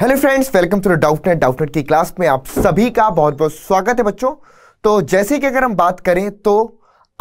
Hello friends welcome to Doubtnut Doubtnut की class में आप सभी का बहुत बहुत स्वागत है बच्चों तो जैसे कि अगर हम बात करें तो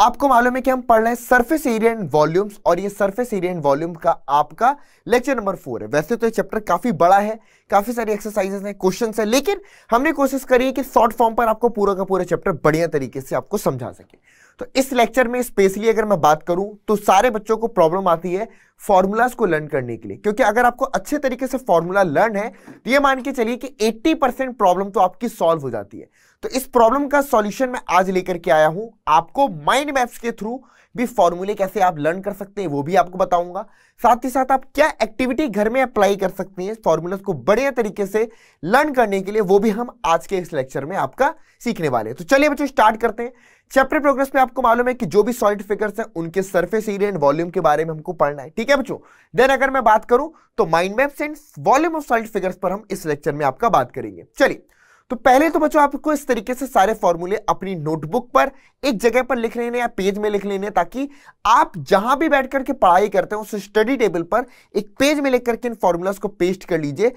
आपको मालूम है कि हम पढ़ रहे हैं सरफेस एरिया एंड वॉल्यूम्स और ये सरफेस एरिया एंड वॉल्यूम का आपका लेक्चर नंबर फोर है वैसे तो ये चैप्टर काफी बड़ा है काफी सारी एक्सरसाइजेस हैं क्वेश्चन है लेकिन हमने कोशिश करी है कि शॉर्ट फॉर्म पर आपको पूरा का पूरा चैप्टर बढ़िया तरीके से आपको समझा सके तो इस लेक्चर में स्पेशली अगर मैं बात करूं तो सारे बच्चों को प्रॉब्लम आती है फॉर्मूलाज को लर्न करने के लिए क्योंकि अगर आपको अच्छे तरीके से फॉर्मूला लर्न है तो ये मान के चलिए कि 80 परसेंट प्रॉब्लम तो आपकी सॉल्व हो जाती है तो इस प्रॉब्लम का सॉल्यूशन मैं आज लेकर के आया हूं आपको माइंड मैप्स के थ्रू भी फॉर्मूले कैसे आप लर्न कर सकते हैं वो भी आपको बताऊंगा साथ ही साथ आप क्या एक्टिविटी घर में अप्लाई कर सकते हैं फॉर्मूलाज को बढ़िया तरीके से लर्न करने के लिए वो भी हम आज के इस लेक्चर में आपका सीखने वाले हैं तो चलिए बच्चों स्टार्ट करते हैं चैप्टर प्रोग्रेस में आपको मालूम है कि जो भी सॉलिड फिगर्स हैं उनके सरफेस एरिया एंड वॉल्यूम के बारे में हमको पढ़ना है ठीक है बच्चों देन अगर मैं बात करूं तो mind maps and volume of solid figures पर हम इस लेक्चर में आपका बात करेंगे चलिए तो पहले तो बच्चों आपको इस तरीके से सारे फॉर्मूले अपनी नोटबुक पर एक जगह पर लिख लेने या पेज में लिख लेने ताकि आप जहां भी बैठ करके पढ़ाई करते हैं उस स्टडी टेबल पर एक पेज में लिख करके इन फॉर्मूलाज को पेस्ट कर लीजिए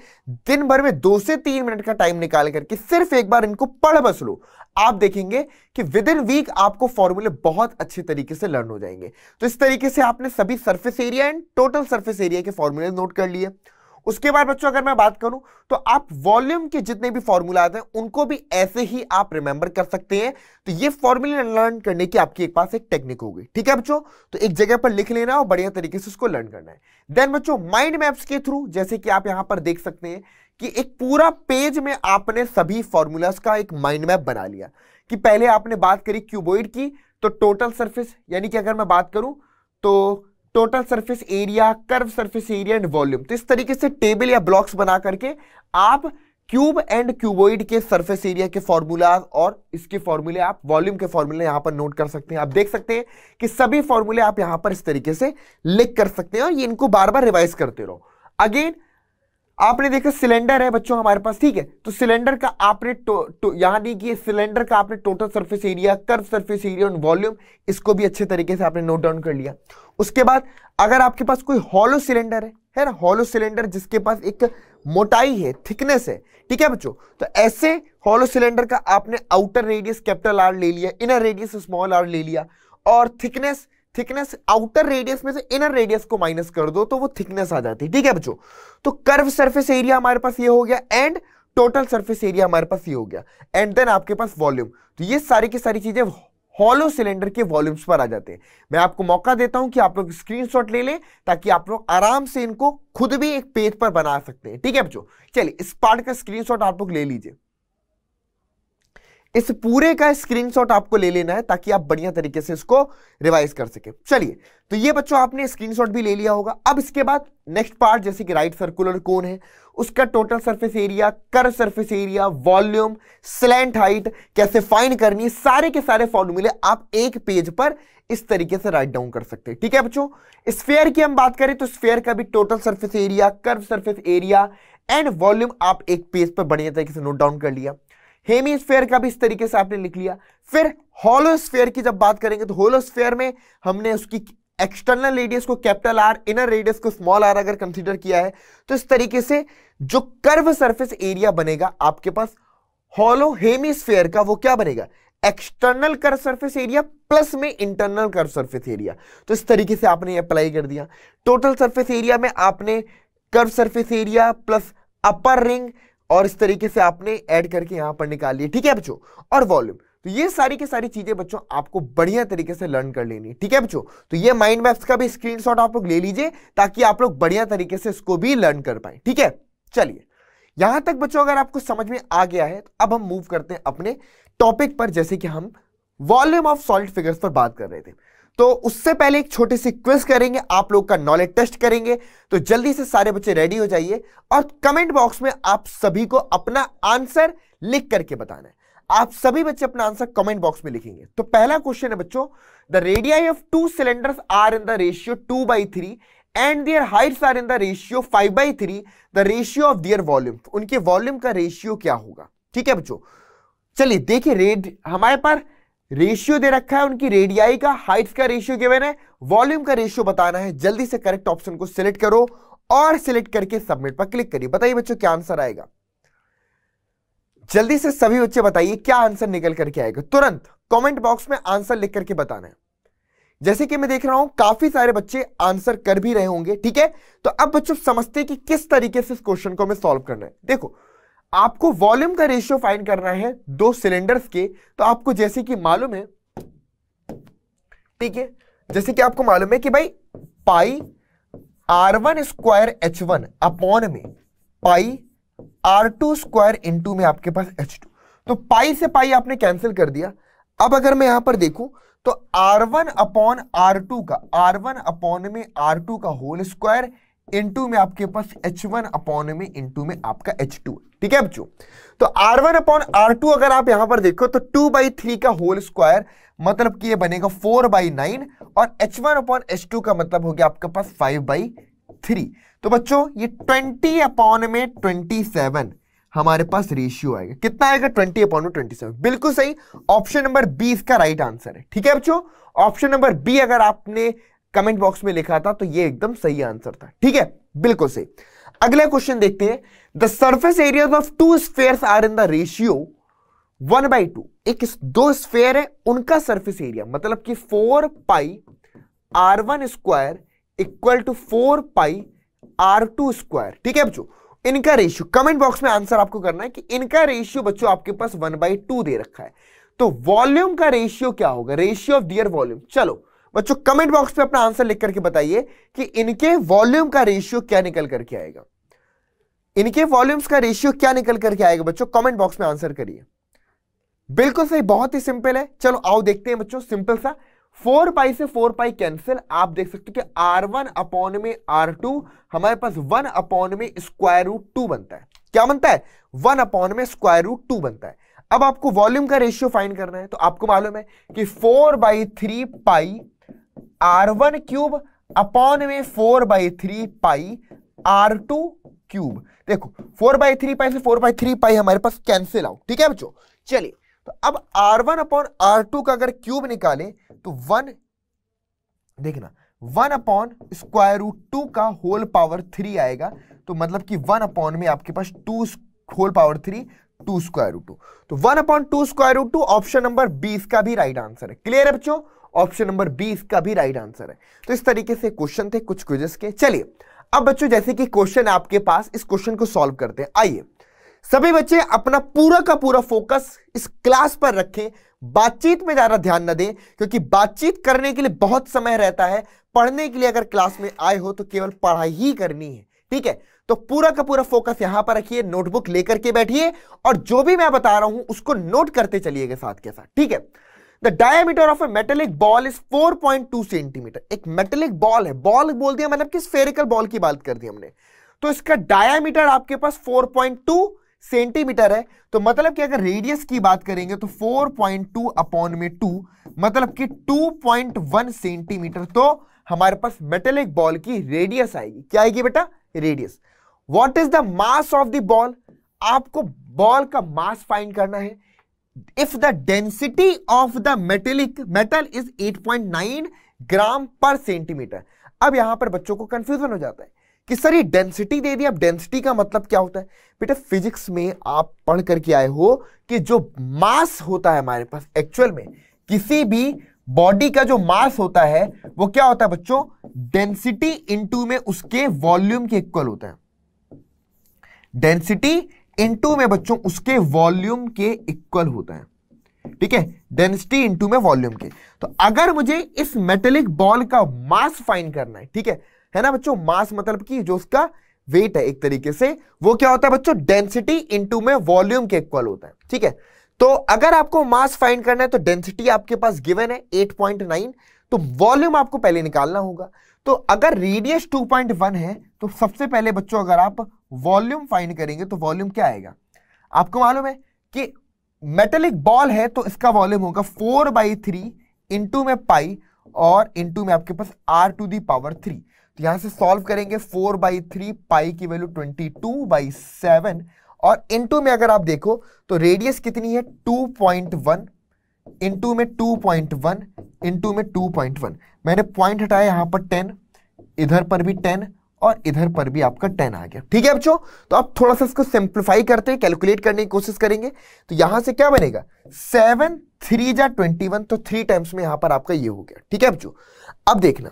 दिन भर में दो से तीन मिनट का टाइम निकाल करके सिर्फ एक बार इनको पढ़ बस लो आप देखेंगे कि विद इन वीक आपको फॉर्मूले बहुत अच्छे तरीके से लर्न हो जाएंगे तो इस तरीके से आपने सभी surface area and total surface area के फॉर्मूले नोट कर लिए उसके बाद बच्चों अगर मैं बात करूं तो आप वॉल्यूम के जितने भी फॉर्मूलाज हैं उनको भी ऐसे ही आप रिमेंबर कर सकते हैं तो ये फॉर्मूले लर्न करने की आपकी एक पास एक टेक्निक होगी ठीक है बच्चों तो एक जगह पर लिख लेना और बढ़िया तरीके से उसको लर्न करना है देन बच्चों माइंड मैप्स के थ्रू जैसे कि आप यहां पर देख सकते हैं कि एक पूरा पेज में आपने सभी फॉर्मूलाज का एक माइंड मैप बना लिया कि पहले आपने बात करी क्यूबोइड की तो टोटल सर्फिस यानी कि अगर मैं बात करूं तो total surface area curve surface area and volume तो इस तरीके से टेबल या ब्लॉक्स बना करके आप क्यूब एंड क्यूबोइड के सरफेस एरिया के फॉर्मूला और इसके फॉर्मूले आप वॉल्यूम के फॉर्मूले यहां पर नोट कर सकते हैं आप देख सकते हैं कि सभी फॉर्मूले आप यहां पर इस तरीके से लिख कर सकते हैं और ये इनको बार बार रिवाइज करते रहो अगेन आपने देखा सिलेंडर है बच्चों हमारे पास ठीक है तो सिलेंडर का आपने तो, तो, यहां देखिए सिलेंडर का आपने total surface area curve surface area और वॉल्यूम इसको भी अच्छे तरीके से आपने नोट डाउन कर लिया उसके बाद अगर आपके पास कोई हॉलो सिलेंडर है है ना हॉलो सिलेंडर जिसके पास एक मोटाई है थिकनेस है ठीक है बच्चों तो ऐसे हॉलो सिलेंडर का आपने आउटर रेडियस कैपिटल आर ले लिया इनर रेडियस स्मॉल आर ले लिया और थिकनेस थिकनेस आउटर रेडियस में से इनर रेडियस को माइनस कर दो तो वो थिकनेस आ जाती है ठीक है बच्चों तो कर्व सरफेस एरिया हमारे पास ये हो गया एंड टोटल सरफेस एरिया हमारे पास ये हो गया एंड देन आपके पास वॉल्यूम तो ये सारी की सारी चीजें हॉलो सिलेंडर के वॉल्यूम्स पर आ जाते हैं मैं आपको मौका देता हूं कि आप लोग स्क्रीनशॉट ले लें ताकि आप लोग आराम से इनको खुद भी एक पेज पर बना सकते हैं ठीक है बच्चों चलिए इस पार्ट का स्क्रीनशॉट आप लोग ले लीजिए इस पूरे का स्क्रीनशॉट आपको ले लेना है ताकि आप बढ़िया तरीके से इसको रिवाइज कर सके चलिए तो ये बच्चों आपने स्क्रीनशॉट भी ले लिया होगा अब इसके बाद नेक्स्ट पार्ट जैसे कि राइट सर्कुलर कोन है उसका total surface area curve surface area volume slant height कैसे फाइन करनी सारे के सारे फॉर्मूले आप एक पेज पर इस तरीके से राइट डाउन कर सकते हैं ठीक है बच्चों स्फेयर की हम बात करें तो स्फेयर का भी total surface area curve surface area and volume आप एक पेज पर बढ़िया तरीके से नोट डाउन कर लिया हेमीस्फेयर का भी इस तरीके से आपने लिख लिया फिर होलोस्फेयर की जब बात करेंगे तो होलोस्फेयर में हमने उसकी एक्सटर्नल रेडियस को कैपिटल आर इनर रेडियस को स्मॉल आर अगर कंसीडर किया है तो इस तरीके से जो कर्व सरफेस एरिया बनेगा आपके पास होलो हेमीस्फेयर का वो क्या बनेगा external curve surface area plus में इंटरनल कर सरफेस एरिया तो इस तरीके से आपने अप्लाई कर दिया टोटल सरफेस एरिया में आपने curve surface area plus upper ring और इस तरीके से आपने ऐड करके यहां पर निकाल लिया ठीक है बच्चों और वॉल्यूम तो ये सारी की सारी चीजें बच्चों आपको बढ़िया तरीके से लर्न कर लेनी है ठीक है बच्चों तो ये माइंड मैप्स का भी स्क्रीनशॉट आप लोग ले लीजिए ताकि आप लोग बढ़िया तरीके से इसको भी लर्न कर पाए ठीक है चलिए यहां तक बच्चों अगर आपको समझ में आ गया है तो अब हम मूव करते हैं अपने टॉपिक पर जैसे कि हम वॉल्यूम ऑफ सॉलिड फिगर्स पर बात कर रहे थे तो उससे पहले एक छोटी सी क्विज करेंगे आप लोग का नॉलेज टेस्ट करेंगे तो जल्दी से सारे बच्चे रेडी हो जाइए और कमेंट बॉक्स में आप सभी को अपना आंसर लिख करके बताना है आप सभी बच्चे अपना आंसर कमेंट बॉक्स में लिखेंगे तो पहला क्वेश्चन है बच्चों the radii of two cylinder are in the ratio two by three and their heights are in the ratio five by three the ratio of their volume उनके volume का ratio क्या होगा ठीक है बच्चों चलिए देखिए रेड हमारे पास रेशियो दे रखा है उनकी रेडियाई का हाइट का रेशियो गिवन है वॉल्यूम का रेशियो बताना है जल्दी से करेक्ट ऑप्शन को सिलेक्ट करो और सिलेक्ट करके सबमिट पर क्लिक करिए बताइए बच्चों क्या आंसर आएगा जल्दी से सभी बच्चे बताइए क्या आंसर निकल करके आएगा तुरंत कमेंट बॉक्स में आंसर लिख करके बताना है जैसे कि मैं देख रहा हूं काफी सारे बच्चे आंसर कर भी रहे होंगे ठीक है तो अब बच्चों समझते हैं कि किस तरीके से इस क्वेश्चन को हमें सॉल्व करना है देखो आपको वॉल्यूम का रेशियो फाइंड करना है दो सिलेंडर्स के तो आपको जैसे कि मालूम है ठीक है जैसे कि आपको मालूम है कि भाई pi r one square h one upon में pi r two square into में आपके पास एच टू तो पाई से पाई आपने कैंसिल कर दिया अब अगर मैं यहां पर देखूं तो r one upon r two का आर वन अपॉन में आर टू का होल स्क्वायर इनटू में आपके पास एच वन अपॉन में इनटू में आपका एच टू ठीक है बच्चों तो r one upon r two अगर आप यहां पर देखो तो टू बाई थ्री का होल स्क्वायर मतलब कि ये बनेगा फोर बाई नाइन और h one upon h two का मतलब हो गया आपके पास फाइव बाई थ्री तो बच्चों ये ट्वेंटी अपॉन में ट्वेंटी सेवन हमारे पास रेशियो आएगा कितना आएगा ट्वेंटी अपॉन में ट्वेंटी सेवन बिल्कुल सही ऑप्शन नंबर बी इसका राइट आंसर है ठीक है बच्चों ऑप्शन नंबर बी अगर आपने कमेंट बॉक्स में लिखा था तो ये एकदम सही आंसर था ठीक है बिल्कुल सही अगला क्वेश्चन देखते हैं the surface area of two sphere are in the ratio one by two एक दो स्पेयर है उनका सर्फेस एरिया मतलब कि four pi r one square equal to four pi r two square ठीक है बच्चों इनका रेशियो कमेंट बॉक्स में आंसर आपको करना है कि इनका रेशियो बच्चों आपके पास वन बाई टू दे रखा है तो वॉल्यूम का रेशियो क्या होगा रेशियो ऑफ दियर वॉल्यूम चलो बच्चों कमेंट बॉक्स पे अपना आंसर लिख करके बताइए कि इनके वॉल्यूम का रेशियो क्या निकल करके आएगा इनके वॉल्यूम्स का रेशियो क्या निकल करके आएगा बच्चों कमेंट बॉक्स में आंसर करिए बिल्कुल सही बहुत ही सिंपल है चलो आओ देखते हैं बच्चों सिंपल सा फोर पाई से फोर पाई कैंसिल आप देख सकते हो कि आर वन अपॉन में आर टू हमारे पास वन अपॉन में स्क्वायर रूट टू बनता है क्या बनता है वन अपॉन में स्क्वायर रूट टू बनता है अब आपको वॉल्यूम का रेशियो फाइंड करना है तो आपको मालूम है कि four by three pi r one cube upon में four by three pi r two cube देखो फोर बाई थ्री पाई से फोर बाई थ्री पाई हमारे पास कैंसिल आउट ठीक है बच्चों चलिए तो अब r one upon r two का अगर क्यूब निकाले तो वन देखना one upon square root two का होल पावर थ्री आएगा तो मतलब कि वन अपॉन में आपके पास two whole power three two square root two तो one upon two square root two option number बीस का भी राइट आंसर है क्लियर है बच्चों ऑप्शन नंबर बी इसका भी राइट आंसर है तो इस तरीके से क्वेश्चन थे कुछ क्विजेस के चलिए अब बच्चों जैसे कि क्वेश्चन आपके पास इस क्वेश्चन को सॉल्व करते हैं आइए सभी बच्चे अपना पूरा का पूरा फोकस इस क्लास पर रखें बातचीत में ज्यादा ध्यान न दें क्योंकि बातचीत करने के लिए बहुत समय रहता है पढ़ने के लिए अगर क्लास में आए हो तो केवल पढ़ाई ही करनी है ठीक है तो पूरा का पूरा फोकस यहां पर रखिए नोटबुक लेकर के बैठिए और जो भी मैं बता रहा हूं उसको नोट करते चलिएगा साथ के साथ ठीक है The diameter of a metallic ball is 4.2 centimetre एक मेटेलिक बॉल है बॉल बोल दिया मतलब कि स्फेरिकल बॉल की बात कर दी हमने तो इसका डायमीटर आपके पास 4.2 सेंटीमीटर है तो मतलब कि अगर रेडियस की बात करेंगे तो 4.2 अपॉन में 2 मतलब कि 2.1 सेंटीमीटर तो हमारे पास मेटेलिक बॉल की रेडियस आएगी क्या आएगी बेटा radius what is the mass of the ball आपको बॉल का मास फाइंड करना है if the density of the metallic metal is 8.9 gram per centimetre अब यहां पर बच्चों को कंफ्यूजन हो जाता है कि सर ये डेंसिटी दे दी अब डेंसिटी का मतलब क्या होता है बेटा फिजिक्स में आप पढ़ करके आए हो कि जो मास होता है हमारे पास एक्चुअल में किसी भी बॉडी का जो मास होता है वो क्या होता है बच्चों डेंसिटी इनटू में उसके वॉल्यूम के इक्वल होता है डेंसिटी इनटू में बच्चों उसके वॉल्यूम के इक्वल होता है ठीक है डेंसिटी इंटू में वॉल्यूम के तो अगर मुझे इस मेटेलिक बॉल का मास फाइन करना है ठीक है है ना बच्चों मास मतलब कि जो उसका वेट है एक तरीके से वो क्या होता है बच्चों डेंसिटी इंटू में वॉल्यूम के इक्वल होता है ठीक है तो अगर आपको मास फाइंड करना है तो डेंसिटी आपके पास गिवन है 8.9 तो वॉल्यूम आपको पहले निकालना होगा तो अगर रेडियस 2.1 है तो सबसे पहले बच्चों अगर आप वॉल्यूम फाइंड करेंगे तो वॉल्यूम क्या आएगा आपको मालूम है कि मेटेलिक बॉल है तो इसका वॉल्यूम होगा फोर बाई थ्री इंटू में पाई और इंटू में आपके पास r two the power three तो यहां से सॉल्व करेंगे फोर बाई थ्री पाई की value twenty two by seven और इंटू में अगर आप देखो तो रेडियस कितनी है टू पॉइंट वन इंटू में टू पॉइंट वन इंटू में टू पॉइंट वन मैंने पॉइंट हटाया यहां पर टेन इधर पर भी टेन और इधर पर भी आपका टेन आ गया ठीक है बच्चों तो अब थोड़ा सा इसको सिंप्लीफाई करते हैं कैलकुलेट करने की कोशिश करेंगे तो यहां से क्या बनेगा सेवन थ्री जा ट्वेंटी वन तो थ्री टाइम्स में यहां पर आपका ये हो गया ठीक है बच्चों अब देखना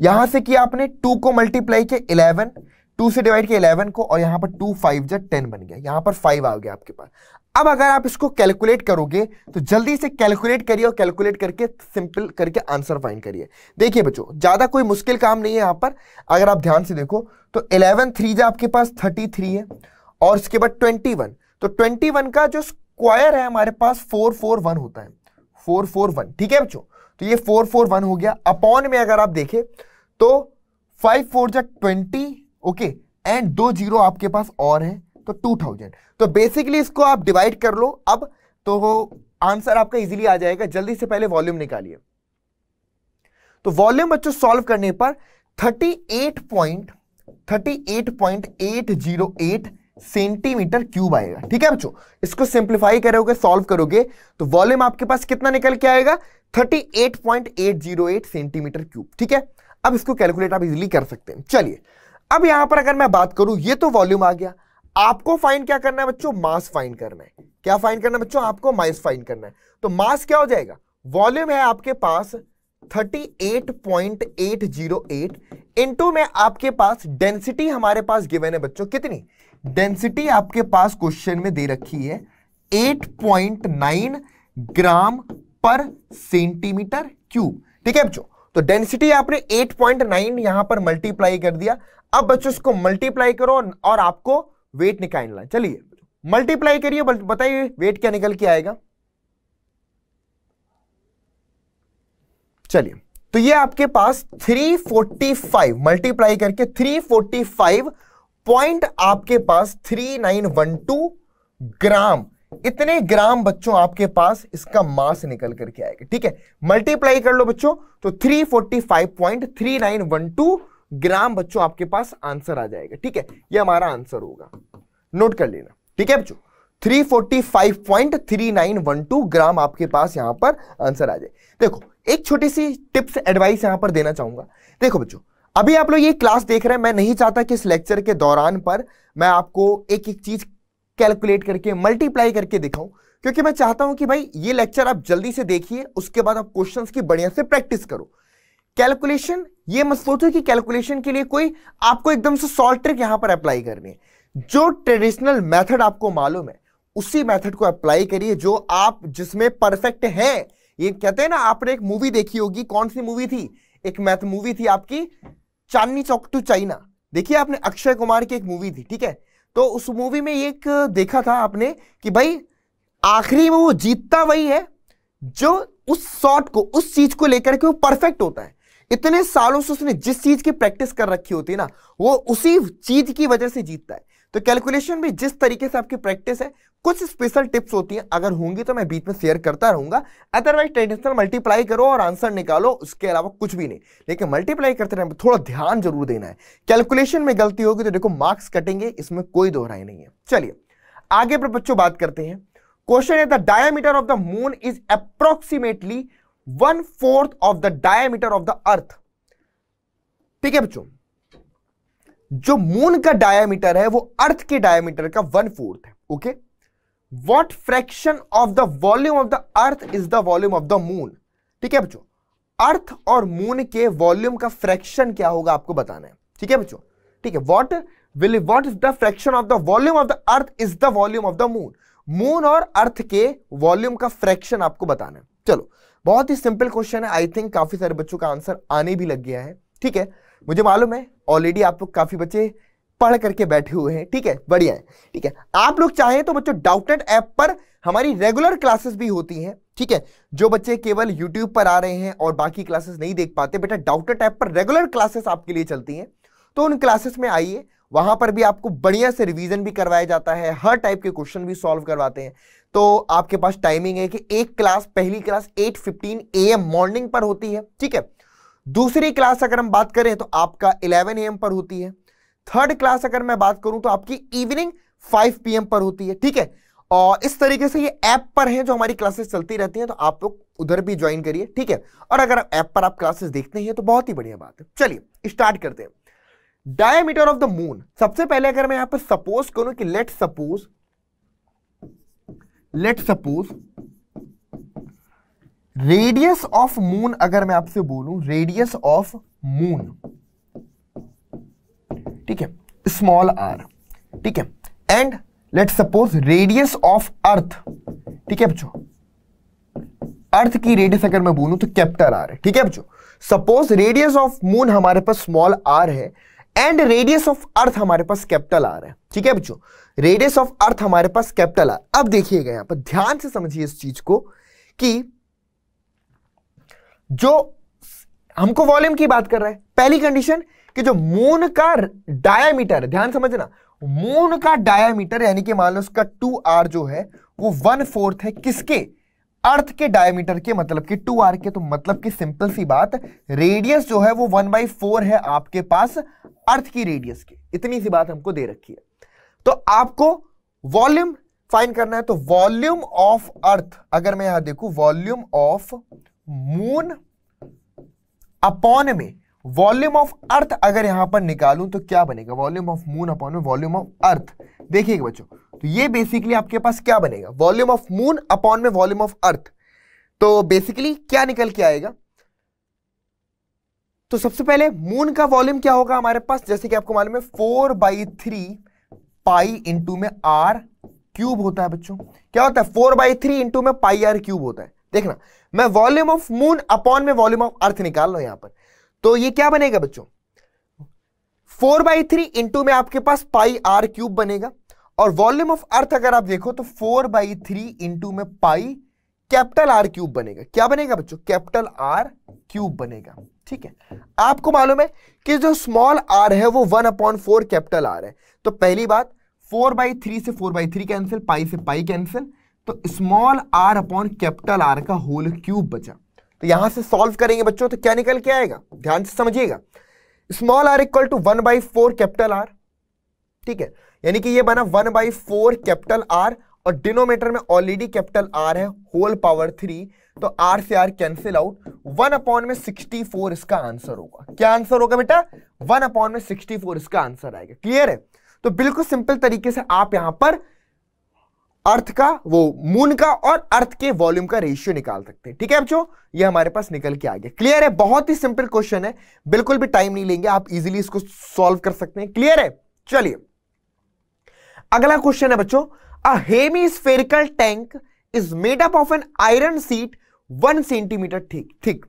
यहां से किया आपने टू को मल्टीप्लाई किया इलेवन टू से डिवाइड किया इलेवन को और यहां पर टू फाइव जा टेन बन गया यहां पर फाइव आ गया आपके पास अब अगर आप इसको कैलकुलेट करोगे तो जल्दी से कैलकुलेट करिए और कैलकुलेट करके सिंपल करके आंसर फाइंड करिए देखिए बच्चों ज़्यादा कोई मुश्किल काम नहीं है यहां पर अगर आप ध्यान से देखो तो इलेवन थ्री जा आपके पास थर्टी थ्री है और इसके बाद ट्वेंटी वन तो ट्वेंटी वन का जो स्क्वायर है हमारे पास फोर फोर वन होता है फोर फोर वन ठीक है बच्चों तो ये फोर फोर वन हो गया अपॉन में अगर आप देखें तो फाइव फोर जा ट्वेंटी ओके एंड दो जीरो आपके पास और है तो टू थाउजेंड तो बेसिकली इसको आप डिवाइड कर लो अब तो आंसर आपका इजीली आ जाएगा जल्दी से पहले वॉल्यूम निकालिए तो वॉल्यूम बच्चों सॉल्व करने पर thirty eight point thirty eight point eight zero eight centimetre cube आएगा ठीक है बच्चों इसको सिंप्लीफाई करोगे सॉल्व करोगे तो वॉल्यूम आपके पास कितना निकल के आएगा 38.808 सेंटीमीटर क्यूब ठीक है अब इसको कैलकुलेट आप इजीली कर सकते हैं चलिए अब यहां पर अगर मैं बात करूं ये तो वॉल्यूम आ गया आपको फाइन क्या करना है बच्चों मास फाइन करना है क्या फाइन करना है बच्चों आपको मास फाइन करना है तो मास क्या हो जाएगा वॉल्यूम है आपके पास 38.808 इनटू में आपके पास डेंसिटी हमारे पास गिवन है बच्चों कितनी डेंसिटी आपके पास क्वेश्चन में दे रखी है 8.9 ग्राम पर सेंटीमीटर क्यूब ठीक है बच्चों तो डेंसिटी आपने 8.9 यहां पर मल्टीप्लाई कर दिया अब बच्चों इसको मल्टीप्लाई करो और आपको वेट निकालना चलिए मल्टीप्लाई करिए बताइए वेट क्या निकल के आएगा चलिए तो ये आपके पास 345 मल्टीप्लाई करके 345 पॉइंट आपके पास 3912 ग्राम इतने ग्राम बच्चों आपके पास इसका मास निकल करके आएगा ठीक है मल्टीप्लाई कर लो बच्चों तो 345.3912 ग्राम बच्चों आपके पास आंसर आ जाएगा ठीक है ये हमारा आंसर होगा नोट कर लेना ठीक है बच्चों 345.3912 ग्राम आपके पास यहां पर आंसर आ जाए देखो एक छोटी सी टिप्स एडवाइस यहां पर देना चाहूंगा देखो बच्चों अभी आप लोग ये क्लास देख रहे हैं मैं नहीं चाहता कि इस लेक्चर के दौरान पर मैं आपको एक एक चीज कैलकुलेट करके मल्टीप्लाई करके दिखाऊं क्योंकि मैं चाहता हूं कि भाई ये लेक्चर आप जल्दी से देखिए उसके बाद आप क्वेश्चंस की बढ़िया से प्रैक्टिस करो कैलकुलेशन ये मत सोचो कि कैलकुलेशन के लिए कोई आपको एकदम से सॉल्ट ट्रिक यहां पर अप्लाई करनी है जो ट्रेडिशनल मेथड आपको मालूम है उसी मेथड को अप्लाई करिए जो आप जिसमें परफेक्ट है ये कहते हैं ना आपने एक मूवी देखी होगी कौन सी मूवी थी एक मैथ मूवी थी आपकी चांदनी चौक टू चाइना देखिए आपने अक्षय कुमार की एक मूवी थी ठीक है तो उस मूवी में एक देखा था आपने कि भाई आखिरी में वो जीतता वही है जो उस शॉट को उस चीज को लेकर के वो परफेक्ट होता है इतने सालों से उसने जिस चीज की प्रैक्टिस कर रखी होती है ना वो उसी चीज की वजह से जीतता है तो कैलकुलेशन भी जिस तरीके से आपकी प्रैक्टिस है कुछ स्पेशल टिप्स होती हैं अगर होंगी तो मैं बीच में शेयर करता रहूंगा अदरवाइज ट्रेडिशनल मल्टीप्लाई करो और आंसर निकालो उसके अलावा कुछ भी नहीं लेकिन मल्टीप्लाई करते टाइम थोड़ा ध्यान जरूर देना है कैलकुलेशन में गलती होगी तो देखो मार्क्स कटेंगे इसमें कोई दोहराई नहीं है चलिए आगे पर बच्चों बात करते हैं क्वेश्चन है the of the moon is approximately one fourth of the diameter of the earth ठीक है बच्चों जो मून का डायमीटर है वो अर्थ के डायमीटर का वन फोर्थ है okay what fraction of the volume of the earth is the volume of the moon ठीक है बच्चों अर्थ और मून के वॉल्यूम का फ्रैक्शन क्या होगा आपको बताना है ठीक है बच्चों ठीक है what will what is the fraction of the volume of the earth is the volume of the moon moon और अर्थ के वॉल्यूम का फ्रैक्शन आपको बताना है चलो बहुत ही सिंपल क्वेश्चन है आई थिंक काफी सारे बच्चों का आंसर आने भी लग गया है ठीक है मुझे मालूम है ऑलरेडी आप लोग काफी बच्चे पढ़ करके बैठे हुए हैं ठीक है बढ़िया है ठीक है आप लोग चाहें तो बच्चों डाउटेड ऐप पर हमारी रेगुलर क्लासेस भी होती हैं ठीक है जो बच्चे केवल यूट्यूब पर आ रहे हैं और बाकी क्लासेस नहीं देख पाते बेटा डाउटेड ऐप पर रेगुलर क्लासेस आपके लिए चलती हैं तो उन क्लासेस में आइए वहां पर भी आपको बढ़िया से रिविजन भी करवाया जाता है हर टाइप के क्वेश्चन भी सॉल्व करवाते हैं तो आपके पास टाइमिंग है कि एक क्लास पहली क्लास 8:15 फिफ्टीन एम मॉर्निंग पर होती है ठीक है दूसरी क्लास अगर हम बात करें तो आपका 11 एम पर होती है थर्ड क्लास अगर मैं बात करूं तो आपकी इवनिंग 5 पीएम पर होती है ठीक है और इस तरीके से ये ऐप पर है जो हमारी क्लासेस चलती रहती हैं तो आप लोग उधर भी ज्वाइन करिए ठीक है और अगर ऐप पर आप क्लासेस देखते हैं तो बहुत ही बढ़िया बात है चलिए स्टार्ट करते हैं डायमीटर ऑफ द मून सबसे पहले अगर मैं यहाँ पर सपोज करूं कि let suppose let suppose radius of moon अगर मैं आपसे बोलूं रेडियस ऑफ मून ठीक है स्मॉल आर ठीक है and let suppose radius of earth ठीक है बच्चों अर्थ की रेडियस अगर मैं बोलूं तो कैपिटल आर है ठीक है बच्चों सपोज रेडियस ऑफ मून हमारे पास स्मॉल आर है एंड रेडियस ऑफ अर्थ हमारे पास कैपिटल आ रहा है ठीक है बच्चों रेडियस ऑफ अर्थ हमारे पास कैपिटल आ अब देखिएगा यहां पर ध्यान से समझिए इस चीज को कि जो हमको वॉल्यूम की बात कर रहा है पहली कंडीशन कि जो मून का डायामीटर ध्यान समझना मून का डायामीटर यानी कि मान लो उसका टू आर जो है वो वन फोर्थ है किसके अर्थ के डायमीटर के मतलब कि टू आर के तो मतलब कि सिंपल सी बात रेडियस जो है वो वन बाई फोर है आपके पास अर्थ की रेडियस की इतनी सी बात हमको दे रखी है तो आपको वॉल्यूम फाइंड करना है तो वॉल्यूम ऑफ अर्थ अगर मैं यहां देखू वॉल्यूम ऑफ मून अपॉन में वॉल्यूम ऑफ अर्थ अगर यहां पर निकालूं तो क्या बनेगा वॉल्यूम ऑफ मून अपॉन में वॉल्यूम ऑफ अर्थ देखिएगा बच्चों तो ये बेसिकली आपके पास क्या बनेगा वॉल्यूम ऑफ मून अपॉन में वॉल्यूम ऑफ अर्थ तो बेसिकली क्या निकल के आएगा तो सबसे पहले मून का वॉल्यूम क्या होगा हमारे पास जैसे कि आपको मालूम है four by three pi into में आर क्यूब होता है बच्चों क्या होता है फोर बाई थ्री इंटू में पाई आर क्यूब होता है देखना मैं वॉल्यूम ऑफ मून अपॉन में वॉल्यूम ऑफ अर्थ निकाल लो यहां पर तो ये क्या बनेगा बच्चों फोर बाई थ्री इंटू में आपके पास पाई आर क्यूब बनेगा और वॉल्यूम ऑफ अर्थ अगर आप देखो तो फोर बाई थ्री इंटू में पाई कैपिटल आर क्यूब बनेगा क्या बनेगा बच्चों कैपिटल आर क्यूब बनेगा ठीक है आपको मालूम है कि जो स्मॉल आर है वो one upon four capital R है तो पहली बात फोर बाई थ्री से four by three cancel pi से पाई कैंसिल तो small r upon capital R का होल क्यूब बचा तो यहां से सॉल्व करेंगे बच्चों तो क्या निकल के आएगा ध्यान से समझिएगा small r equal to one by four capital R ठीक है यानी कि ये बना one by four capital R और डिनोमीटर में ऑलरेडी कैपिटल आर है होल पावर थ्री तो आर से r cancel out one upon में सिक्सटी फोर इसका आंसर होगा क्या आंसर होगा बेटा वन अपॉन में सिक्सटी फोर इसका आंसर आएगा क्लियर है तो बिल्कुल सिंपल तरीके से आप यहां पर अर्थ का वो मून का और अर्थ के वॉल्यूम का रेशियो निकाल सकते हैं ठीक है बच्चों ये हमारे पास निकल के आ गया क्लियर है बहुत ही सिंपल क्वेश्चन है बिल्कुल भी टाइम नहीं लेंगे आप इजीली इसको सॉल्व कर सकते हैं क्लियर है चलिए अगला क्वेश्चन है बच्चों a hemi spherical tank is made up of an iron sheet one centimetre thick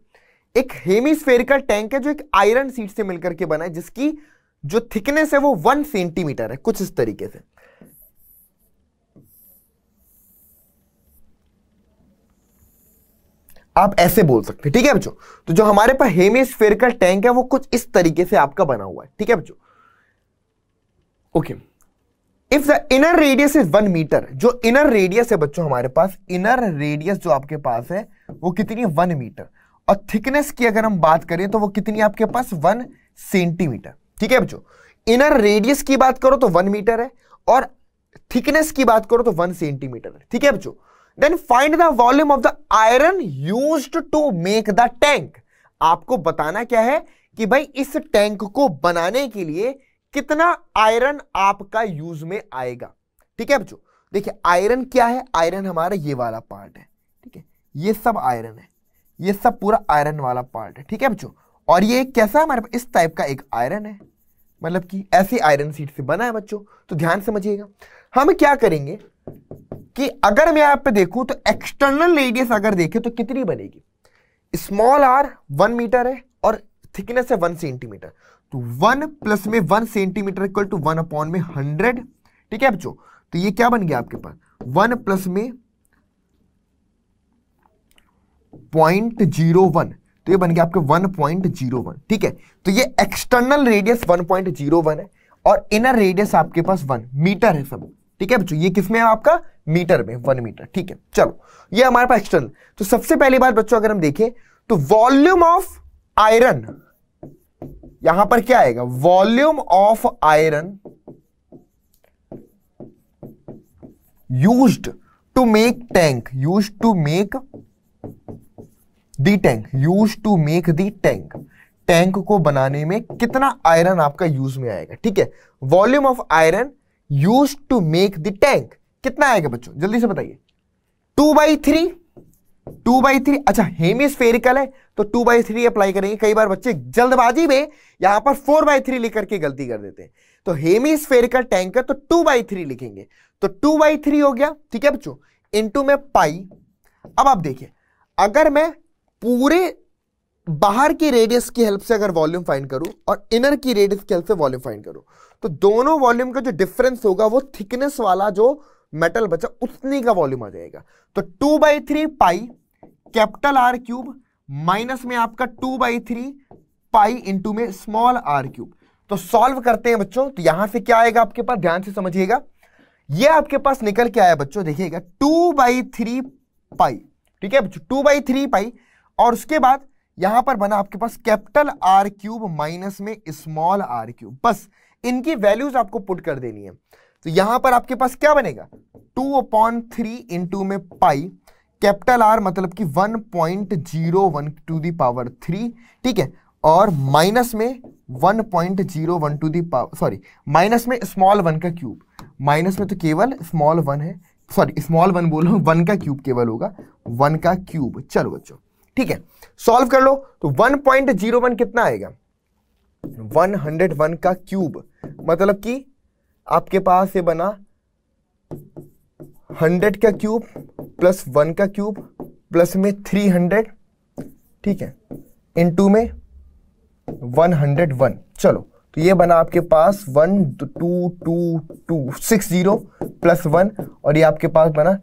एक हेमीस्फेरिकल टैंक है जो एक आयरन सीट से मिलकर के बना है जिसकी जो थिकनेस है वो वन सेंटीमीटर है कुछ इस तरीके से आप ऐसे बोल सकते हैं ठीक है बच्चों तो जो हमारे पास हेमीस्फेरिकल टैंक है वो कुछ इस तरीके से आपका बना हुआ है ठीक है बच्चों okay okay. If the inner radius is one metre जो इनर रेडियस है बच्चों हमारे पास इनर रेडियस जो आपके पास है वो कितनी वन मीटर और थिकनेस की अगर हम बात करें तो वो कितनी आपके पास वन सेंटीमीटर ठीक है बच्चों इनर रेडियस की बात करो तो वन मीटर है और थिकनेस की बात करो तो वन सेंटीमीटर है ठीक है बच्चों then find the volume of the iron use to make the tank आपको बताना क्या है कि भाई इस टैंक को बनाने के लिए कितना आयरन आपका यूज में आएगा ठीक है बच्चों देखिए आयरन क्या है आयरन हमारा ये वाला पार्ट है ठीक है ये सब आयरन है ये सब पूरा आयरन वाला पार्ट है ठीक है बच्चों और ये कैसा हमारे पास इस टाइप का एक आयरन है मतलब कि ऐसे आयरन सीट से बना है बच्चों तो ध्यान समझिएगा हम क्या करेंगे कि अगर मैं आप पे देखूं तो एक्सटर्नल रेडियस अगर देखें तो कितनी बनेगी स्मॉल आर वन मीटर है और थिकनेस है वन सेंटीमीटर तो वन प्लस में one centimetre equal to one upon में हंड्रेड ठीक है बच्चों तो ये क्या बन गया आपके पास वन प्लस में पॉइंट जीरो वन तो ये बन गया आपके वन पॉइंट जीरो वन ठीक है तो ये external radius one point zero one है और इनर रेडियस आपके पास वन मीटर है सब ठीक है बच्चों ये किसमें है आपका मीटर में वन मीटर ठीक है चलो ये हमारे पास एक्सटर्नल तो सबसे पहली बात बच्चों अगर हम देखें तो वॉल्यूम ऑफ आयरन यहां पर क्या आएगा volume of iron used to make tank use to make the tank use to make the tank tank को बनाने में कितना आयरन आपका यूज में आएगा ठीक है volume of iron use to make the tank कितना आएगा बच्चों जल्दी से बताइए two by three two by three अच्छा हेमिस्फेरिकल है तो टू बाई थ्री अप्लाई करेंगे कई बार बच्चे जल्दबाजी में यहां पर फोर बाई थ्री लिख करके गलती कर देते हैं तो हेमिस्फेरिकल टैंक है तो टू बाई थ्री लिखेंगे तो टू बाई थ्री हो गया ठीक है बच्चों इनटू में पाई अब आप देखिए अगर मैं पूरे बाहर की रेडियस की हेल्प से अगर वॉल्यूम फाइंड करूं और इनर की रेडियस की हेल्प से वॉल्यूम फाइंड करूं तो दोनों वॉल्यूम का जो डिफरेंस होगा वो थिकनेस वाला जो मेटल बचा उतनी का वॉल्यूम आ जाएगा तो two by three pi capital R cube minus में आपका two by three pi into में स्मॉल आर क्यूब तो सॉल्व करते हैं बच्चों तो यहां से क्या आएगा आपके पास ध्यान से समझिएगा ये आपके पास निकल के आया बच्चों देखिएगा टू बाई थ्री पाई ठीक है बच्चों टू बाई थ्री पाई और उसके बाद यहां पर बना आपके पास कैपिटल आर क्यूब माइनस में स्मॉल आर क्यूब बस इनकी वैल्यूज आपको पुट कर देनी है तो यहां पर आपके पास क्या बनेगा टू अपॉन थ्री इंटू में पाई कैपिटल आर मतलब कि 1.01 टू दी पावर थ्री ठीक है और माइनस में 1.01 two the power sorry minus में स्मॉल वन का क्यूब माइनस में तो केवल स्मॉल वन है सॉरी स्मॉल वन बोल रहा हूँ वन का क्यूब केवल होगा वन का क्यूब चलो बच्चों ठीक है सॉल्व कर लो तो 1.01 कितना आएगा 101 का क्यूब मतलब कि आपके पास ये बना हंड्रेड का क्यूब प्लस वन का क्यूब प्लस में थ्री हंड्रेड ठीक है इनटू में वन हंड्रेड वन चलो तो ये बना आपके पास one two two two six zero plus one और ये आपके पास बना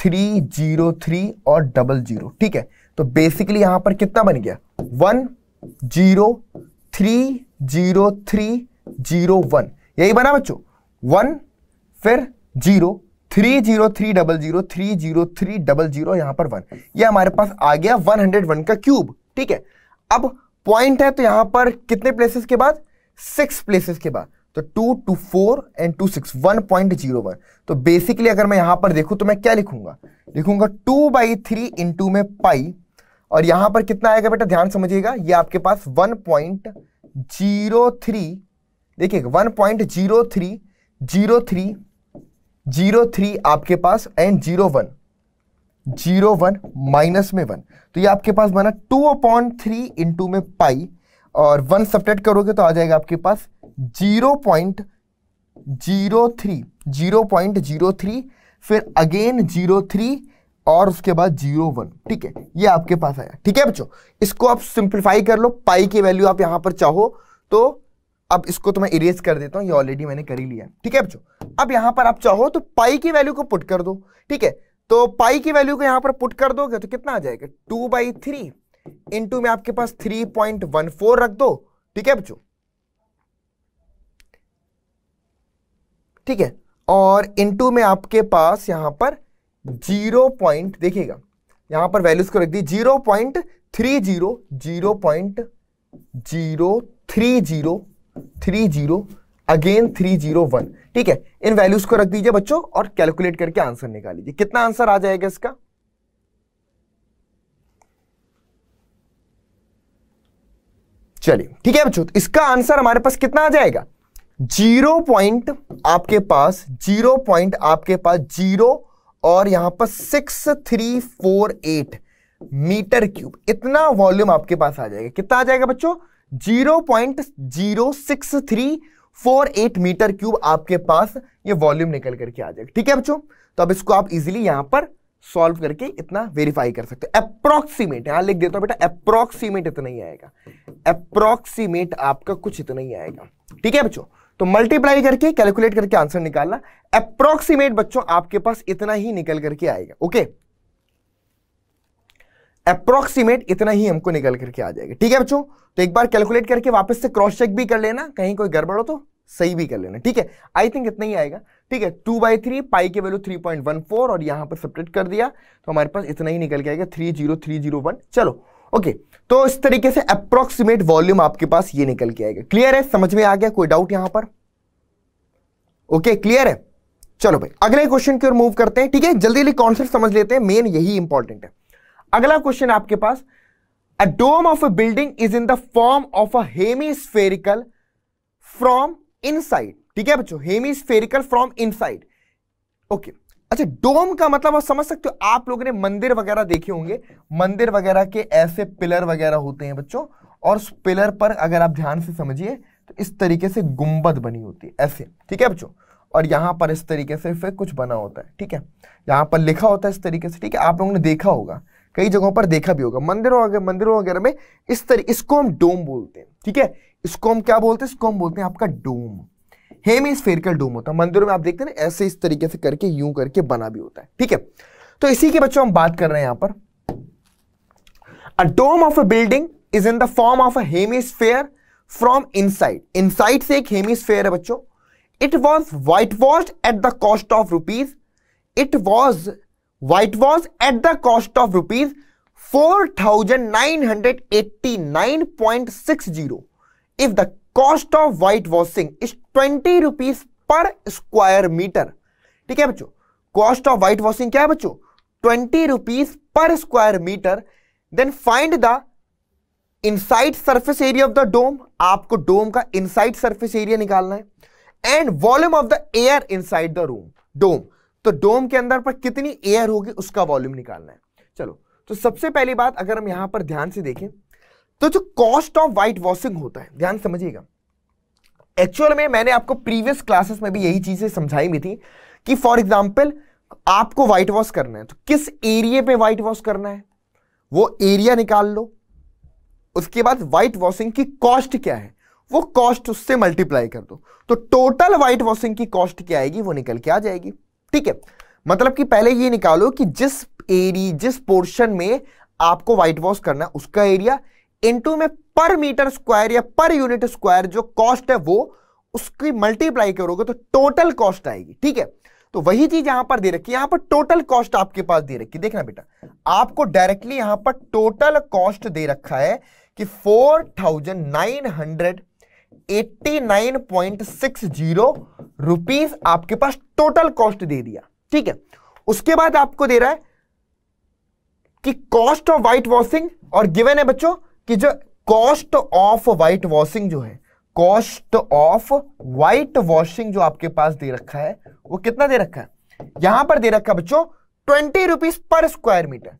थ्री जीरो थ्री और डबल जीरो ठीक है तो बेसिकली यहां पर कितना बन गया one zero three zero three zero one यही बना बच्चों वन फिर zero three zero three double zero three zero three double zero यहां पर वन ये हमारे पास आ गया वन हंड्रेड वन का क्यूब ठीक है अब पॉइंट है तो यहां पर कितने प्लेसेस के बाद सिक्स प्लेसेस के बाद तो two two four and two six one point zero one तो बेसिकली अगर मैं यहां पर देखूं तो मैं क्या लिखूंगा लिखूंगा टू बाई थ्री इंटू में पाई और यहां पर कितना आएगा बेटा ध्यान समझिएगा ये आपके पास वन पॉइंट जीरो थ्री देखिएगा one point zero three zero three zero three आपके पास and zero one zero one minus में वन तो ये आपके पास बना टू अपॉन थ्री इंटू में पाई और वन सब्टेक्ट करोगे तो आ जाएगा आपके पास zero point zero three zero point zero three फिर अगेन जीरो थ्री और उसके बाद जीरो वन ठीक है ये आपके पास आया ठीक है बच्चों इसको आप सिंप्लीफाई कर लो पाई की वैल्यू आप यहां पर चाहो तो अब इसको तो मैं इरेज कर देता हूं ये ऑलरेडी मैंने कर ही लिया ठीक है अब यहां पर आप चाहो तो पाई की वैल्यू को पुट कर दो ठीक है तो पाई की वैल्यू को यहां पर पुट कर दोगे तो कितना आ जाएगा टू बाई थ्री इंटू में आपके पास थ्री पॉइंट वन फोर रख दो ठीक है बच्चों ठीक है और इंटू में आपके पास यहां पर जीरो पॉइंट देखिएगा यहां पर वैल्यूज को रख दी zero point three zero zero point zero three zero three zero again three zero one ठीक है इन वैल्यूज को रख दीजिए बच्चों और कैलकुलेट करके आंसर निकाल लीजिए कितना आंसर आ जाएगा इसका चलिए ठीक है बच्चों तो इसका आंसर हमारे पास कितना आ जाएगा जीरो पॉइंट आपके पास जीरो पॉइंट आपके पास जीरो और यहां पर six three four eight meter cube इतना वॉल्यूम आपके पास आ जाएगा कितना आ जाएगा बच्चों 0.06348 मीटर क्यूब आपके पास ये वॉल्यूम निकल करके आ जाएगा ठीक है बच्चों तो अब इसको आप इजीली यहां पर सॉल्व करके इतना वेरीफाई कर सकते हो अप्रोक्सीमेट यहां लिख देता हूं बेटा अप्रोक्सीमेट इतना ही आएगा अप्रोक्सीमेट आपका कुछ इतना ही आएगा ठीक है बच्चों तो मल्टीप्लाई करके कैलकुलेट करके आंसर निकालना अप्रोक्सीमेट बच्चों आपके पास इतना ही निकल करके आएगा ओके अप्रोक्सीमेट इतना ही हमको निकल करके आ जाएगा ठीक है बच्चों तो एक बार कैलकुलेट करके वापस से क्रॉस चेक भी कर लेना कहीं कोई गड़बड़ हो तो सही भी कर लेना ठीक है आई थिंक इतना ही आएगा ठीक है टू बाई थ्री पाई के value three point one four और यहां पर सपरेट कर दिया तो हमारे पास इतना ही निकल के आएगा three zero three zero one चलो ओके तो इस तरीके से अप्रोक्सीमेट वॉल्यूम आपके पास ये निकल के आएगा क्लियर है समझ में आ गया कोई डाउट यहां पर ओके okay, क्लियर है चलो भाई अगले क्वेश्चन की ओर मूव करते हैं ठीक है जल्दी जल्दी कॉन्सेप्ट समझ लेते हैं मेन यही इंपॉर्टेंट है अगला क्वेश्चन आपके पास a dome of a building is in the form of a hemispherical from inside ठीक है बच्चों हेमीस्फेरिकल फ्रॉम इनसाइड ओके अच्छा डोम का मतलब आप समझ सकते हो आप लोगों ने मंदिर वगैरह देखे होंगे मंदिर वगैरह के ऐसे पिलर वगैरह होते हैं बच्चों और उस पिलर पर अगर आप ध्यान से समझिए तो इस तरीके से गुंबद बनी होती है ऐसे ठीक है बच्चों और यहां पर इस तरीके से फिर कुछ बना होता है ठीक है यहां पर लिखा होता है इस तरीके से ठीक है आप लोगों ने देखा होगा कई जगहों पर देखा भी होगा मंदिरों मंदिरों वगैरह में इस तरह इसको हम डोम बोलते हैं ठीक है इसको हम क्या बोलते हैं इसको हम बोलते हैं आपका डोम हेमी स्फेरिकल डोम होता है मंदिरों में आप देखते हैं ऐसे इस तरीके से करके यूं करके बना भी होता है ठीक है तो इसी के बच्चों हम बात कर रहे हैं यहां पर a dome of a building is in the form of a hemisphere from inside inside से एक हेमिस्फेयर है बच्चों it was white wash at the cost of rupees it was white wash at the cost of rupees four thousand nine hundred eighty nine point six zero if the cost of white washing is twenty rupees per square meter ठीक है बच्चों cost of white washing क्या है बच्चों twenty rupees per square meter then find the inside surface area of the dome आपको dome का inside surface area निकालना है and volume of the air inside the room dome तो dome के अंदर पर कितनी एयर होगी उसका वॉल्यूम निकालना है चलो तो सबसे पहली बात अगर हम यहां पर ध्यान से देखें तो जो कॉस्ट ऑफ व्हाइट वॉशिंग होता है ध्यान समझिएगा एक्चुअल में मैंने आपको प्रीवियस क्लासेस में भी यही चीजें समझाई हुई थी कि फॉर एग्जाम्पल आपको व्हाइट वॉश करना है तो किस एरिया पे व्हाइट वॉश करना है वो एरिया निकाल लो उसके बाद व्हाइट वॉशिंग की कॉस्ट क्या है वो कॉस्ट उससे मल्टीप्लाई कर दो तो टोटल व्हाइट वॉशिंग की कॉस्ट क्या आएगी वो निकल के आ जाएगी ठीक है मतलब कि पहले ये निकालो कि जिस एरी जिस पोर्शन में आपको व्हाइट वॉश करना है उसका एरिया इनटू में पर मीटर स्क्वायर या पर यूनिट स्क्वायर जो कॉस्ट है वो उसकी मल्टीप्लाई करोगे तो टोटल कॉस्ट आएगी ठीक है तो वही चीज यहां पर दे रखी यहां पर टोटल कॉस्ट आपके पास दे रखी देखना बेटा आपको डायरेक्टली यहां पर टोटल कॉस्ट दे रखा है कि four thousand nine hundred 89.60 rupees आपके पास टोटल कॉस्ट दे दिया ठीक है उसके बाद आपको दे रहा है कि कॉस्ट ऑफ व्हाइट वॉशिंग और गिवन है बच्चों कि जो कॉस्ट ऑफ व्हाइट वॉशिंग जो है कॉस्ट ऑफ व्हाइट वॉशिंग जो आपके पास दे रखा है वो कितना दे रखा है यहां पर दे रखा है बच्चों twenty rupees per square meter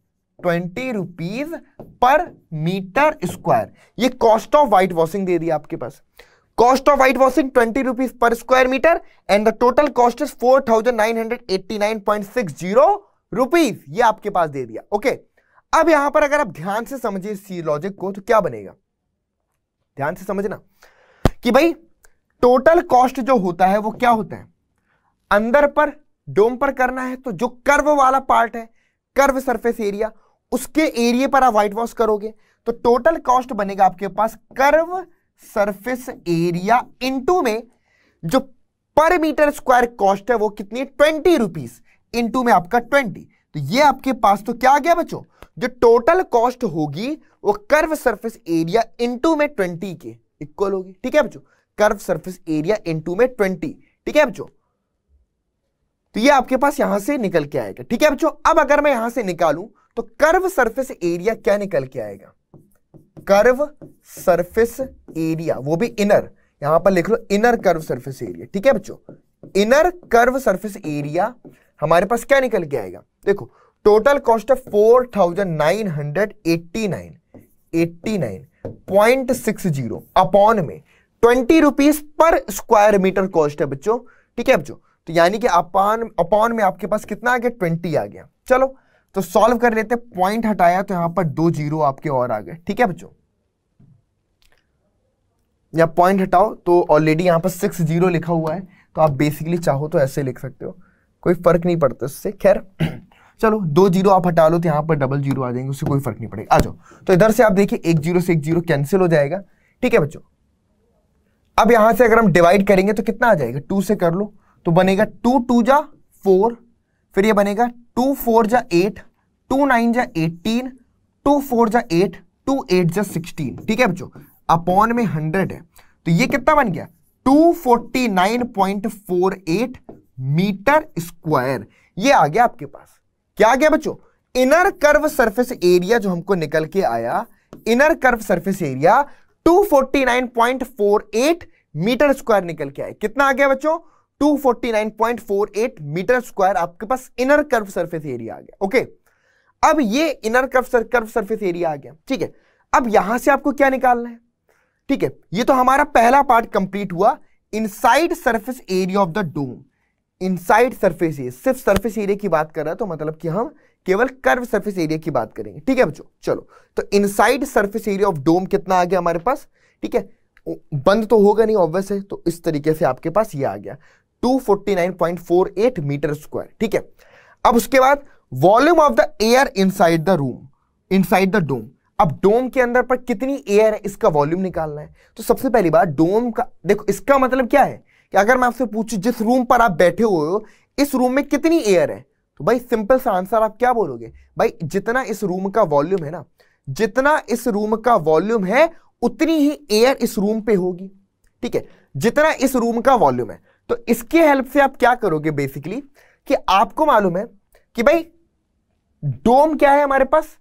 twenty rupees per meter square ये कॉस्ट ऑफ व्हाइट वॉशिंग दे दिया आपके पास cost of white cost of white washing 20 rupees per square meter and the total cost is 4989.60 rupees ये आपके पास दे दिया okay okay. अब यहां पर अगर आप ध्यान से समझिए सी लॉजिक को तो क्या बनेगा ध्यान से समझना कि भाई टोटल कॉस्ट जो होता है वो क्या होता है अंदर पर डोम पर करना है तो जो कर्व वाला पार्ट है कर्व सरफेस एरिया उसके एरिया पर आप व्हाइट वॉश करोगे तो टोटल कॉस्ट बनेगा आपके पास कर्व सरफेस एरिया इंटू में जो पर मीटर स्क्वायर कॉस्ट है वो कितनी ट्वेंटी रुपीज इंटू में आपका ट्वेंटी तो ये आपके पास तो क्या आ गया बच्चों जो टोटल कॉस्ट होगी वो कर्व सरफेस एरिया इंटू में ट्वेंटी के इक्वल होगी ठीक है बच्चों कर्व सरफेस एरिया इंटू में ट्वेंटी ठीक है बच्चों तो ये आपके पास यहां से निकल के आएगा ठीक है बच्चों अब अगर मैं यहां से निकालू तो कर्व सरफेस एरिया क्या निकल के आएगा कर्व सरफेस एरिया वो भी इनर यहां पर लिख लो इनर कर्व सरफेस एरिया ठीक है बच्चों इनर कर्व सरफेस एरिया हमारे पास क्या निकल के आएगा देखो टोटल कॉस्ट है four thousand nine hundred eighty nine eighty nine point six zero upon में twenty rupees per square meter cost है बच्चों ठीक है बच्चों तो यानी कि अपॉन अपॉन में आपके पास कितना आ गया ट्वेंटी आ गया चलो तो सॉल्व कर लेते पॉइंट हटाया तो यहां पर दो जीरो आपके और आ गए ठीक है बच्चों या पॉइंट हटाओ तो ऑलरेडी यहां पर सिक्स जीरो लिखा हुआ है तो आप बेसिकली चाहो तो ऐसे लिख सकते हो कोई फर्क नहीं पड़ता उससे खैर चलो दो जीरो आप हटा लो तो यहां पर डबल जीरो आ जाएंगे उससे कोई फर्क नहीं पड़ेगा आ जाओ तो इधर से आप देखिए एक जीरो से एक जीरो कैंसिल हो जाएगा ठीक है बच्चों अब यहां से अगर हम डिवाइड करेंगे तो कितना आ जाएगा टू से कर लो तो बनेगा टू टू जा फोर फिर ये बनेगा टू फोर जा एट टू नाइन जा एटीन टू फोर जा एट टू एट जा सिक्सटीन ठीक है बच्चों अपॉन में हंड्रेड है तो ये कितना बन गया two forty nine point four eight meter square ये आ गया आपके पास क्या आ गया बच्चों इनर कर्व सरफेस एरिया जो हमको निकल के आया inner curve surface area 249.48 meter square निकल के आया कितना आ गया बच्चों 249.48 मीटर स्क्वायर आपके पास इनर कर्व सरफेस एरिया आ गया ओके अब ये inner curve curve surface area आ गया ठीक है अब यहां से आपको क्या निकालना है ठीक है ये तो हमारा पहला पार्ट कंप्लीट हुआ inside surface area of the dome inside surface area सिर्फ सरफेस एरिया की बात कर रहा है तो मतलब कि हम केवल कर्व सरफेस एरिया की बात करेंगे ठीक है बच्चों चलो तो inside surface area of dome कितना आ गया हमारे पास ठीक है बंद तो होगा नहीं ऑब्वियस है तो इस तरीके से आपके पास ये आ गया 249.48 मीटर स्क्वायर ठीक है अब उसके बाद volume of the air inside the room inside the dome अब डोम के अंदर पर कितनी एयर है इसका वॉल्यूम निकालना है तो सबसे पहली बात डोम का देखो इसका मतलब क्या है कि अगर मैं आपसे पूछू जिस रूम पर आप बैठे हुए हो इस रूम में कितनी एयर है तो भाई सिंपल सा आंसर आप क्या बोलोगे भाई जितना इस रूम का वॉल्यूम है ना जितना इस रूम का वॉल्यूम है उतनी ही एयर इस रूम पे होगी ठीक है जितना इस रूम का वॉल्यूम है तो इसके हेल्प से आप क्या करोगे बेसिकली कि आपको मालूम है कि भाई डोम क्या है हमारे पास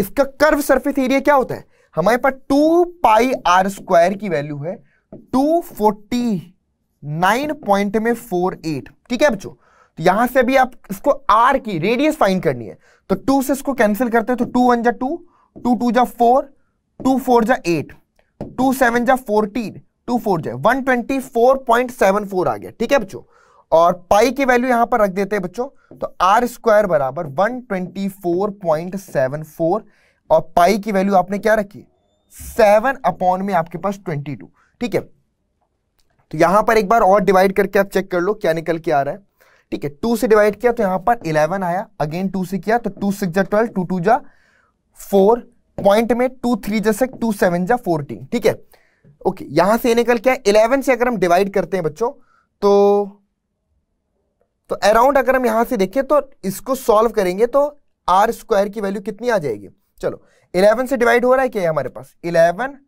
इसका कर्व सरफेस एरिया क्या होता है हमारे पास टू पाई आर स्क्वायर की वैल्यू है टू फोर्टी नाइन पॉइंट में फोर एट ठीक है बच्चों तो यहां से भी आप इसको आर की रेडियस फाइन करनी है तो टू से इसको कैंसिल करते हैं तो टू वन जा टू टू टू जा फोर टू फोर जा एट टू सेवन जा फोर्टीन टू फोर जाए one twenty four point seven four आ गया ठीक है बच्चों और पाई की वैल्यू यहां पर रख देते हैं बच्चों तो आर स्क्वायर बराबर one twenty four point seven four और पाई की वैल्यू आपने क्या रखी सेवन अपॉन में आपके पास ट्वेंटी टू ठीक है तो यहां पर एक बार और डिवाइड करके आप चेक कर लो क्या निकल के आ रहा है ठीक है टू से डिवाइड किया तो यहां पर इलेवन आया अगेन टू से किया तो टू सिक्स जा ट्वेल्व टू टू जा फोर पॉइंट में टू थ्री जा सिक्स टू सेवन जा फोर्टीन ठीक है ओके यहां से निकल क्या इलेवन से अगर हम डिवाइड करते हैं बच्चों तो तो अराउंड अगर हम यहां से देखें तो इसको सॉल्व करेंगे तो आर स्क्वायर की वैल्यू कितनी आ जाएगी चलो इलेवन से डिवाइड हो रहा है क्या हमारे पास इलेवन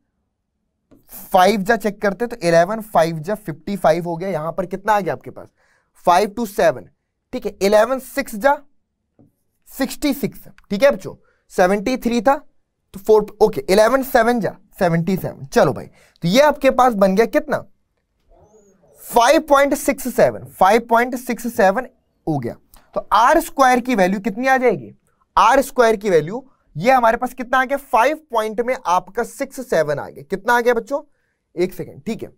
फाइव जा चेक करते हैं तो इलेवन फाइव जा फिफ्टी फाइव हो गया यहां पर कितना आ गया आपके पास फाइव टू सेवन ठीक है इलेवन सिक्स जा सिक्सटी सिक्स ठीक है बच्चों सेवेंटी थ्री था तो फोर ओके इलेवन सेवन जा सेवेंटी सेवन चलो भाई तो ये आपके पास बन गया कितना 5.67 5.67 हो गया तो आर स्क्वायर की वैल्यू कितनी आ जाएगी आर स्क्वायर की वैल्यू ये हमारे पास कितना आ गया फाइव पॉइंट में आपका सिक्स सेवन आ गया कितना आ गया बच्चों एक सेकेंड ठीक है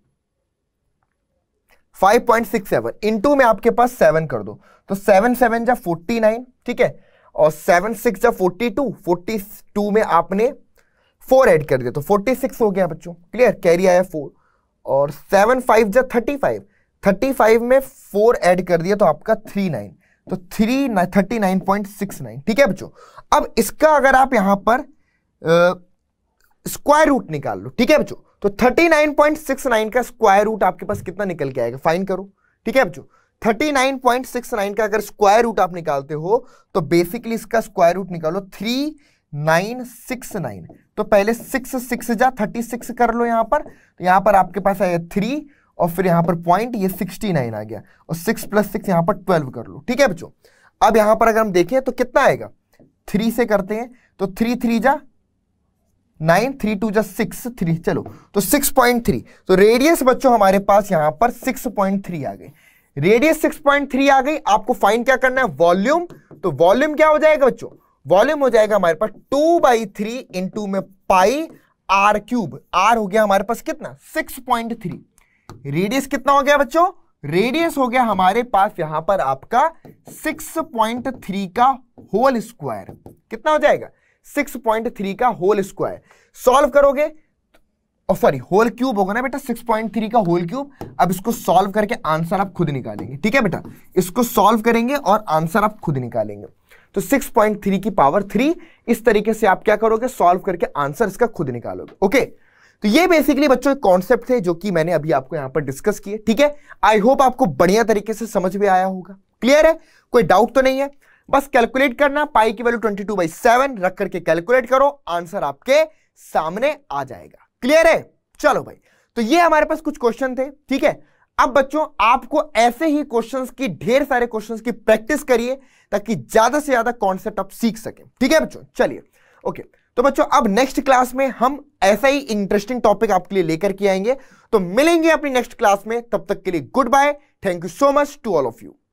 5.67 इनटू में आपके पास सेवन कर दो तो सेवन सेवन जा फोर्टी नाइन ठीक है और सेवन सिक्स जा फोर्टी टू फोर्टी टू में आपने फोर ऐड कर दिया तो फोर्टी सिक्स हो गया बच्चों क्लियर कैरी आया फोर और सेवन फाइव जब थर्टी फाइव थर्टी फाइव में फोर ऐड कर दिया तो आपका थ्री नाइन तो three thirty nine point six nine ठीक है बच्चों अब इसका अगर आप यहां पर स्क्वायर रूट निकाल लो ठीक है बच्चों तो thirty nine point six nine का स्क्वायर रूट आपके पास कितना निकल के आएगा फाइन करो ठीक है बच्चों thirty nine point six nine का अगर स्क्वायर रूट आप निकालते हो तो बेसिकली इसका स्क्वायर रूट निकालो थ्री नाइन सिक्स नाइन तो पहले सिक्स सिक्स जा थर्टी सिक्स कर लो यहां पर तो यहां पर आपके पास आया थ्री और फिर यहां पर पॉइंट ये सिक्सटी नाइन आ गया और सिक्स प्लस सिक्स यहां पर ट्वेल्व कर लो ठीक है बच्चों अब यहां पर अगर हम देखें तो कितना आएगा थ्री से करते हैं तो थ्री थ्री जा नाइन थ्री टू जा सिक्स थ्री चलो तो सिक्स पॉइंट थ्री तो रेडियस बच्चों हमारे पास यहां पर सिक्स पॉइंट थ्री आ गई रेडियस सिक्स पॉइंट थ्री आ गई आपको फाइन क्या करना है वॉल्यूम तो वॉल्यूम क्या हो जाएगा बच्चों वॉल्यूम हो जाएगा हमारे पास टू बाई थ्री इंटू में पाई आर क्यूब आर हो गया हमारे पास कितना सिक्स पॉइंट थ्री रेडियस कितना हो गया बच्चों रेडियस हो गया हमारे पास यहां पर आपका सिक्स पॉइंट थ्री का होल स्क्वायर कितना हो जाएगा सिक्स पॉइंट थ्री का होल स्क्वायर सॉल्व करोगे सॉरी होल क्यूब होगा ना बेटा सिक्स पॉइंट थ्री का होल क्यूब अब इसको सॉल्व करके आंसर आप खुद निकालेंगे ठीक है बेटा इसको सॉल्व करेंगे और आंसर आप खुद निकालेंगे तो 6.3 की पावर 3 इस तरीके से आप क्या करोगे सॉल्व करके आंसर इसका खुद निकालोगे ओके तो ये बेसिकली बच्चों एक कॉन्सेप्ट थे जो कि मैंने अभी आपको यहां पर डिस्कस किए ठीक है आई होप आपको बढ़िया तरीके से समझ में आया होगा क्लियर है कोई डाउट तो नहीं है बस कैलकुलेट करना पाई की value twenty two by seven रख करके कैलकुलेट करो आंसर आपके सामने आ जाएगा क्लियर है चलो भाई तो ये हमारे पास कुछ क्वेश्चन थे ठीक है अब बच्चों आपको ऐसे ही क्वेश्चंस की ढेर सारे क्वेश्चंस की प्रैक्टिस करिए ताकि ज्यादा से ज्यादा कॉन्सेप्ट आप सीख सके ठीक है बच्चों चलिए ओके तो बच्चों अब नेक्स्ट क्लास में हम ऐसा ही इंटरेस्टिंग टॉपिक आपके लिए लेकर के आएंगे तो मिलेंगे अपनी नेक्स्ट क्लास में तब तक के लिए good bye thank you so much to all of you